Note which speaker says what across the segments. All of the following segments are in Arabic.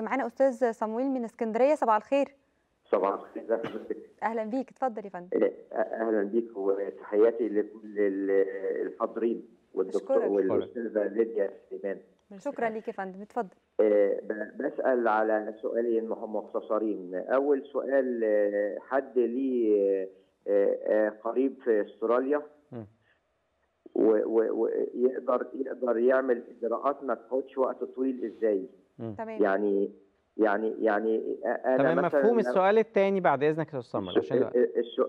Speaker 1: معانا استاذ صمويل من اسكندريه صباح الخير صباح الخير اهلا بيك اتفضل يا فندم
Speaker 2: اهلا بيك وتحياتي لكل الحاضرين والدكتور والاستاذه ليديا سليمان
Speaker 1: شكرا ليك يا فندم اتفضل
Speaker 2: آه، بسال على سؤالين مختصرين اول سؤال آه، حد لي آه، قريب في استراليا ويقدر يقدر يعمل اجراءات ما تاخدش وقت طويل ازاي تمام يعني يعني يعني انا تمام مفهوم السؤال الثاني بعد اذنك يا استاذ سمر عشان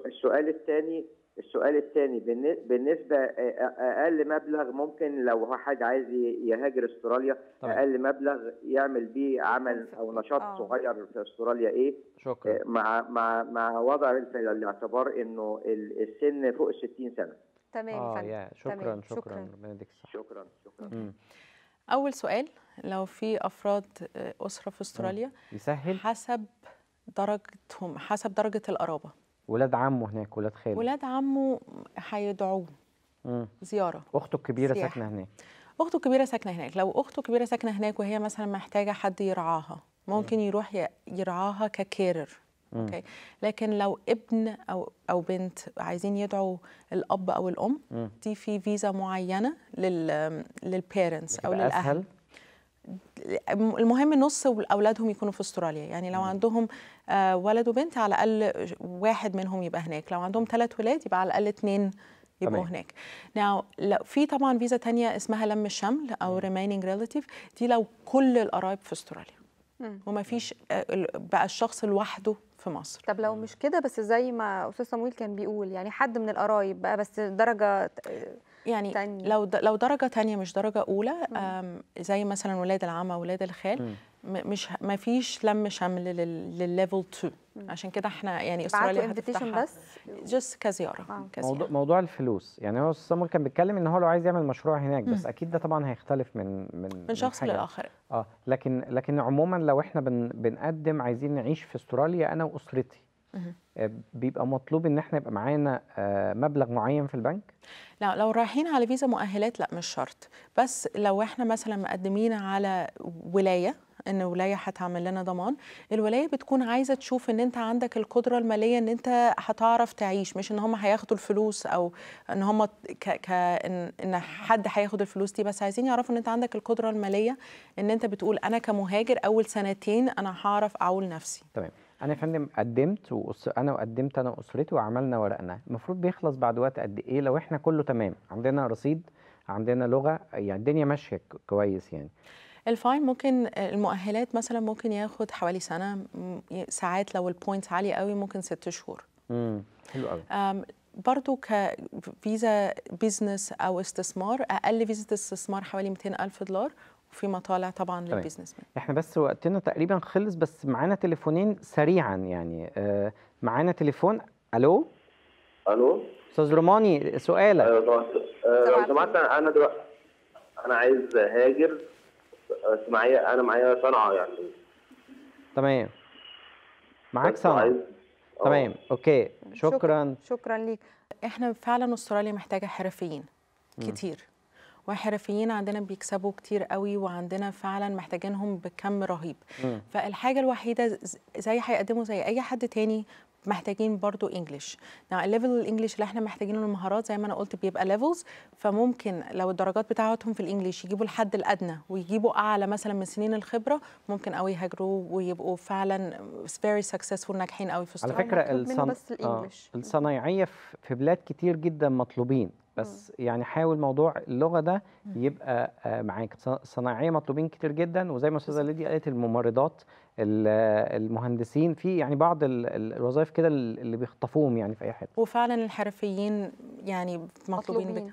Speaker 2: السؤال الثاني السؤال الثاني بالنسبه اقل مبلغ ممكن لو حد عايز يهاجر استراليا طبعا. اقل مبلغ يعمل بيه عمل او نشاط آه. صغير في استراليا ايه شكرا مع مع مع وضع الاعتبار انه السن فوق ال 60 سنه تمام آه يا. شكرا تمام. شكرا شكرا ربنا يديك الصحه شكرا
Speaker 3: شكرا
Speaker 1: اول سؤال لو في افراد آه، اسره في استراليا يسهل حسب درجتهم حسب درجه القرابه ولاد عمه هناك ولاد خاله ولاد عمه هيدعوه زياره اخته الكبيره ساكنه هناك اخته الكبيره ساكنه هناك لو اخته الكبيره ساكنه هناك وهي مثلا محتاجه حد يرعاها ممكن مم. يروح يرعاها ككيرر اوكي لكن لو ابن او او بنت عايزين يدعوا الاب او الام م. دي في فيزا معينه لل للبيرنتس او للاهل المهم نص اولادهم يكونوا في استراليا يعني لو عندهم آه، ولد وبنت على الاقل واحد منهم يبقى هناك لو عندهم ثلاث ولاد يبقى على الاقل اثنين يبقوا هناك ناو في طبعا فيزا تانية اسمها لم الشمل او ريمايننج ريلاتيف دي لو كل القرايب في استراليا وما فيش آه، بقى الشخص لوحده في مصر طب لو مش كده بس زي ما استاذ صمويل كان بيقول يعني حد من القرايب بقى بس درجه آه، يعني تانية. لو لو درجه تانية مش درجه اولى زي مثلا ولاد العمه ولاد الخال مش ما فيش لم شمل للليفل 2 عشان كده احنا يعني استراليا هتفتحها بس جست كزياره آه. كزيارة. موضوع
Speaker 3: موضوع الفلوس يعني هو سامول كان بيتكلم ان هو لو عايز يعمل مشروع هناك بس اكيد ده طبعا هيختلف من من من شخص لاخر اه لكن لكن عموما لو احنا بن بنقدم عايزين نعيش في استراليا انا واسرتي آه، بيبقى مطلوب ان احنا يبقى معانا آه، مبلغ معين في البنك
Speaker 1: لا لو رايحين على فيزا مؤهلات لا مش شرط بس لو احنا مثلا مقدمين على ولايه ان ولايه هتعمل لنا ضمان الولايه بتكون عايزه تشوف ان انت عندك القدره الماليه ان انت هتعرف تعيش مش ان هم هياخدوا الفلوس او ان هم ك... ك... ان, إن حد هياخد الفلوس دي بس عايزين يعرفوا ان انت عندك القدره الماليه ان انت بتقول انا كمهاجر اول سنتين انا هعرف اعول نفسي
Speaker 3: تمام انا يا فندم قدمت وأس... انا وقدمت انا واسرتي وعملنا ورقنا المفروض بيخلص بعد وقت قد ايه لو احنا كله تمام عندنا رصيد عندنا لغه يعني الدنيا ماشيه كويس يعني
Speaker 1: الفاين ممكن المؤهلات مثلا ممكن ياخد حوالي سنه ساعات لو البوينتس عاليه قوي ممكن ست شهور امم حلو قوي برضو كفيزا بيزنس او استثمار اقل فيزا استثمار حوالي 200 الف دولار وفي مطالع طبعا للبيزنس مان
Speaker 3: احنا بس وقتنا تقريبا خلص بس معانا تليفونين سريعا يعني أه، معانا تليفون الو الو استاذ روماني سؤالك
Speaker 2: أيوة أه، لو سمحت انا دلوقتي انا عايز هاجر بس معايا انا معايا صنعه يعني
Speaker 3: تمام معاك صنعه آه. تمام اوكي شكرا شكرا,
Speaker 1: شكرا ليك احنا فعلا استراليا محتاجه حرفيين كتير وحرفيين عندنا بيكسبوا كتير قوي وعندنا فعلا محتاجينهم بكم رهيب م. فالحاجه الوحيده زي هيقدموا زي اي حد تاني محتاجين برضو انجلش نعم الليفل الانجليش اللي احنا محتاجينه للمهارات زي ما انا قلت بيبقى ليفلز فممكن لو الدرجات بتاعتهم في الانجليش يجيبوا الحد الادنى ويجيبوا اعلى مثلا من سنين الخبره ممكن قوي يهاجروا ويبقوا فعلا فيري سكسسفول ناجحين قوي في على فكره الصن... آه.
Speaker 3: الصنايعيه في بلاد كتير جدا مطلوبين إمم. بس يعني حاول موضوع اللغه ده إمم. يبقى آه، معاك صناعيه مطلوبين كتير جدا وزي ما استاذه ليدي قالت الممرضات المهندسين في يعني بعض الوظائف كده اللي بيخطفوهم يعني في اي حته
Speaker 1: وفعلا الحرفيين يعني مطلوبين, مطلوبين.